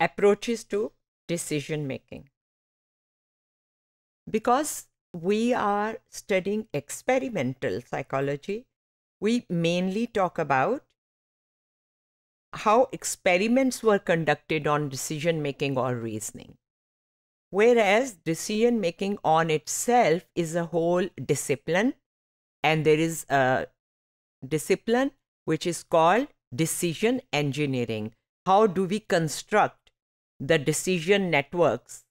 approaches to decision making. Because we are studying experimental psychology, we mainly talk about how experiments were conducted on decision making or reasoning. Whereas decision making on itself is a whole discipline, and there is a discipline which is called decision engineering. How do we construct the decision networks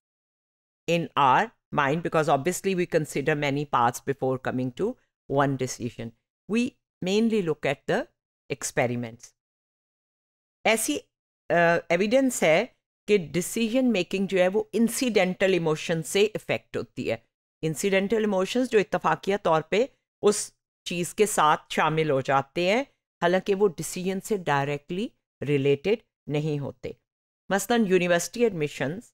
in our mind because obviously we consider many paths before coming to one decision. We mainly look at the experiments. ऐसी evidence है कि decision making जो है वो incidental emotion से effect होती है incidental emotions जो इतफाकिया तौर पे उस चीज़ के साथ शामिल हो जाते हैं हालांकि वो डिसीजन से डायरेक्टली रिलेटेड नहीं होते मसलन यूनिवर्सिटी एडमिशंस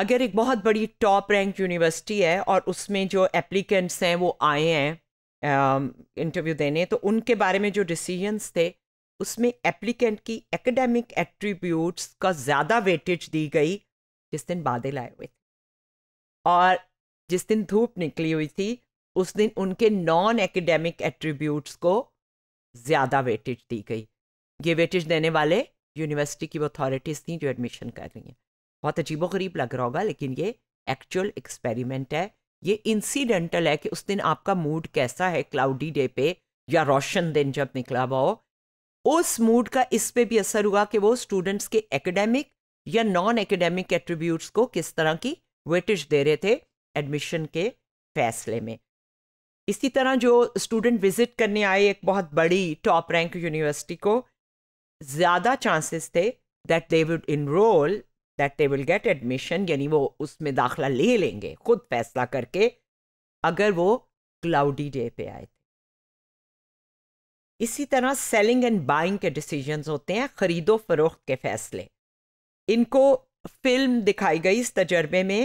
अगर एक बहुत बड़ी टॉप रैंक यूनिवर्सिटी है और उसमें जो एप्लीकेंट्स हैं वो आए हैं इंटरव्यू देने तो उनके बारे में जो डिसीजंस थे उसमें एप्लीकेंट की एकेडमिक एट्रीब्यूट्स का ज़्यादा वेटेज दी गई जिस दिन बादल आए हुए थे और जिस दिन धूप निकली हुई थी उस दिन उनके नॉन एकेडमिक एट्रीब्यूट्स को ज़्यादा वेटेज दी गई ये वेटेज देने वाले यूनिवर्सिटी की अथॉरिटीज़ थी जो एडमिशन कर रही हैं बहुत अजीबो गरीब लग रहा होगा लेकिन ये एक्चुअल एक्सपेरिमेंट है ये इंसिडेंटल है कि उस दिन आपका मूड कैसा है क्लाउडी डे पे या रोशन दिन जब निकला हुआ हो उस मूड का इस पे भी असर हुआ कि वो स्टूडेंट्स के एकेडमिक या नॉन एकेडमिक एट्रीब्यूट्स को किस तरह की वेटेज दे रहे थे एडमिशन के फैसले में इसी तरह जो स्टूडेंट विजिट करने आए एक बहुत बड़ी टॉप रैंक यूनिवर्सिटी को ज़्यादा चांसेस थे that they would enrol that they will get admission यानी वो उसमें दाखला ले लेंगे खुद फैसला करके अगर वो क्लाउडी डे पे आए थे इसी तरह सेलिंग एंड बाइंग के डिसीजंस होते हैं ख़रीदो फरोख्त के फैसले इनको फिल्म दिखाई गई इस तजर्बे में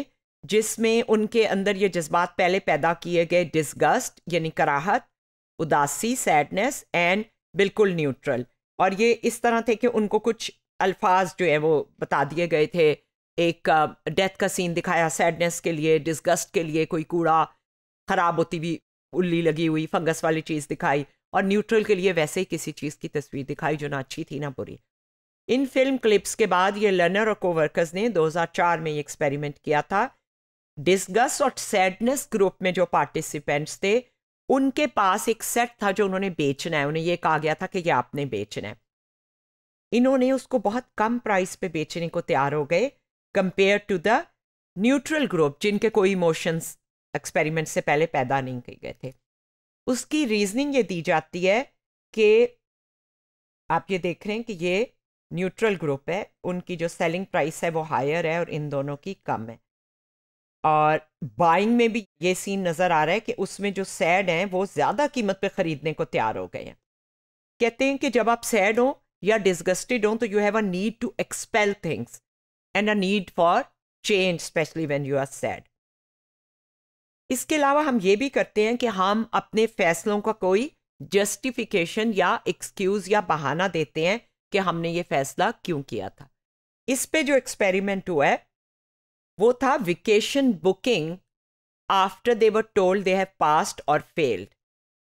जिसमें उनके अंदर ये जज्बात पहले पैदा किए गए डिसगस्ट यानी कराहत उदासी सैडनेस एंड बिल्कुल न्यूट्रल और ये इस तरह थे कि उनको कुछ अल्फाज जो है वो बता दिए गए थे एक डेथ का सीन दिखाया सैडनेस के लिए डिसगस्ट के लिए कोई कूड़ा ख़राब होती हुई उल्ली लगी हुई फंगस वाली चीज़ दिखाई और न्यूट्रल के लिए वैसे ही किसी चीज़ की तस्वीर दिखाई जो ना अच्छी थी ना बुरी इन फिल्म क्लिप्स के बाद ये लर्नर और कोवर्कर्स ने 2004 में ये एक्सपेरिमेंट किया था डिस्गस और सैडनेस ग्रुप में जो पार्टिसिपेंट्स थे उनके पास एक सेट था जो उन्होंने बेचना है उन्हें ये कहा गया था कि ये आपने बेचना है इन्होंने उसको बहुत कम प्राइस पे बेचने को तैयार हो गए compare to the neutral group जिनके कोई इमोशंस एक्सपेरिमेंट से पहले पैदा नहीं किए गए थे उसकी रीजनिंग ये दी जाती है कि आप ये देख रहे हैं कि ये न्यूट्रल ग्रुप है उनकी जो सेलिंग प्राइस है वो हायर है और इन दोनों की कम है और बाइंग में भी ये सीन नज़र आ रहा है कि उसमें जो सैड हैं वो ज़्यादा कीमत पे ख़रीदने को तैयार हो गए हैं कहते हैं कि जब आप सैड हों या डिसगस्टेड हों तो you have a need to expel things and a need for change specially when you are sad इसके अलावा हम ये भी करते हैं कि हम अपने फैसलों का कोई जस्टिफिकेशन या एक्सक्यूज़ या बहाना देते हैं कि हमने ये फैसला क्यों किया था इस पे जो एक्सपेरिमेंट हुआ है वो था vacation booking after they were told they have passed और फेल्ड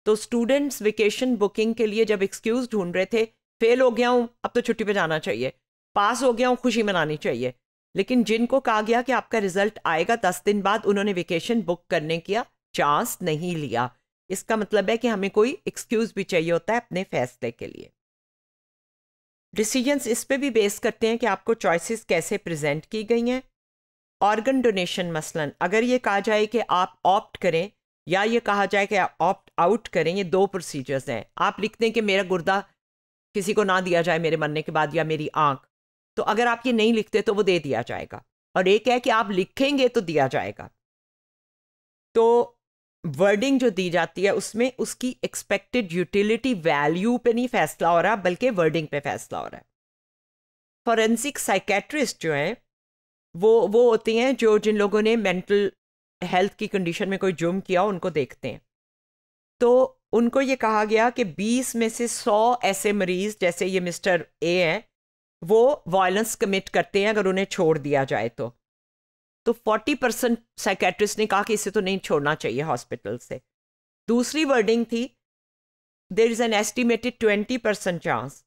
तो स्टूडेंट्स वेकेशन बुकिंग के लिए जब एक्सक्यूज ढूंढ रहे थे फेल हो गया हूँ अब तो छुट्टी पे जाना चाहिए पास हो गया हूँ खुशी मनानी चाहिए लेकिन जिनको कहा गया कि आपका रिजल्ट आएगा दस दिन बाद उन्होंने वेकेशन बुक करने का चांस नहीं लिया इसका मतलब है कि हमें कोई एक्सक्यूज भी चाहिए होता है अपने फैसले के लिए डिसीजंस इस पे भी बेस करते हैं कि आपको चॉइसेस कैसे प्रेजेंट की गई हैं ऑर्गन डोनेशन मसलन अगर ये कहा जाए कि आप ऑप्ट करें या ये कहा जाए कि आप ऑप्ट आउट करें ये दो प्रोसीजर्स हैं आप लिख दें कि मेरा गुर्दा किसी को ना दिया जाए मेरे मरने के बाद या मेरी आंख तो अगर आप ये नहीं लिखते तो वो दे दिया जाएगा और एक है कि आप लिखेंगे तो दिया जाएगा तो वर्डिंग जो दी जाती है उसमें उसकी एक्सपेक्टेड यूटिलिटी वैल्यू पे नहीं फैसला हो रहा बल्कि वर्डिंग पे फैसला हो रहा है फॉरेंसिक साइकेट्रिस्ट जो हैं वो वो होती हैं जो जिन लोगों ने मेंटल हेल्थ की कंडीशन में कोई जुर्म किया उनको देखते हैं तो उनको ये कहा गया कि 20 में से 100 ऐसे मरीज जैसे ये मिस्टर ए हैं वो वायलेंस कमिट करते हैं अगर उन्हें छोड़ दिया जाए तो तो 40 परसेंट साइकेट्रिस्ट ने कहा कि इसे तो नहीं छोड़ना चाहिए हॉस्पिटल से दूसरी वर्डिंग थी there is an estimated 20 percent chance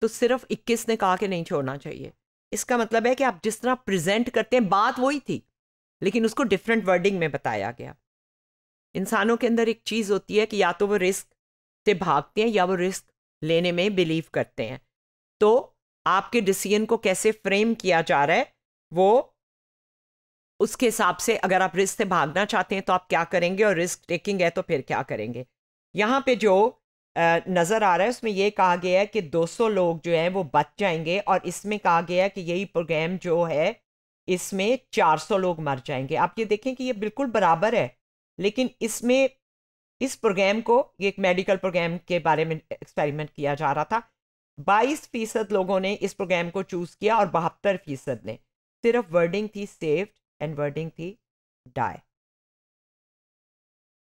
तो सिर्फ 21 ने कहा कि नहीं छोड़ना चाहिए इसका मतलब है कि आप जिस तरह प्रेजेंट करते हैं बात वही थी लेकिन उसको डिफरेंट वर्डिंग में बताया गया इंसानों के अंदर एक चीज़ होती है कि या तो वो रिस्क से भागते हैं या वो रिस्क लेने में बिलीव करते हैं तो आपके डिसीजन को कैसे फ्रेम किया जा रहा है वो उसके हिसाब से अगर आप रिस्क से भागना चाहते हैं तो आप क्या करेंगे और रिस्क टेकिंग है तो फिर क्या करेंगे यहाँ पे जो नज़र आ रहा है उसमें ये कहा गया है कि 200 लोग जो हैं वो बच जाएंगे और इसमें कहा गया है कि यही प्रोग्राम जो है इसमें 400 लोग मर जाएंगे आप ये देखें कि ये बिल्कुल बराबर है लेकिन इसमें इस प्रोग्राम को ये एक मेडिकल प्रोग्राम के बारे में एक्सपेरिमेंट किया जा रहा था 22 फीसद लोगों ने इस प्रोग्राम को चूज़ किया और बहत्तर फीसद ने सिर्फ वर्डिंग थी सेव्ड एंड वर्डिंग थी डाई